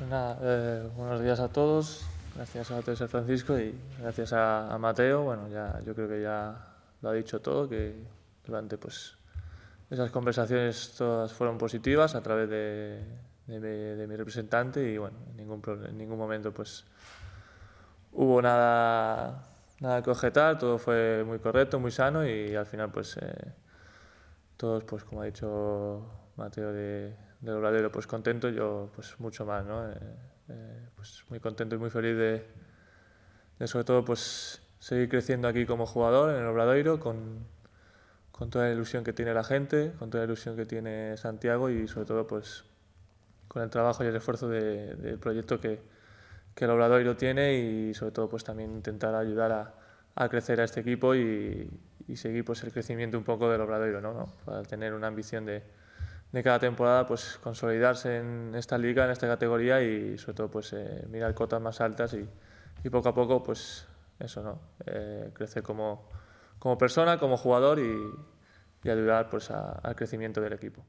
Pues nada, eh, buenos días a todos. Gracias a Teresa Francisco y gracias a, Mateo. Bueno, ya yo creo que ya lo ha dicho todo, que durante pues esas conversaciones todas fueron positivas a través de, mi, representante y bueno, en ningún, en ningún momento pues hubo nada, nada que objetar, todo fue muy correcto, muy sano y al final pues eh, todos pues como ha dicho Mateo de del Obradero, pues contento, yo pues mucho más, ¿no? Eh, eh, pues muy contento y muy feliz de, de, sobre todo pues seguir creciendo aquí como jugador en el Obradoiro con, con toda la ilusión que tiene la gente, con toda la ilusión que tiene Santiago y sobre todo pues con el trabajo y el esfuerzo del proyecto que, que el Obradoiro tiene y sobre todo pues también intentar ayudar a, a crecer a este equipo y, y, seguir pues el crecimiento un poco del Obradoiro, ¿No? Para tener una ambición de de cada temporada pues consolidarse en esta liga, en esta categoría y sobre todo pues eh, mirar cotas más altas y, poco a poco pues eso no eh, crecer como, como, persona, como jugador y, ayudar pues al crecimiento del equipo.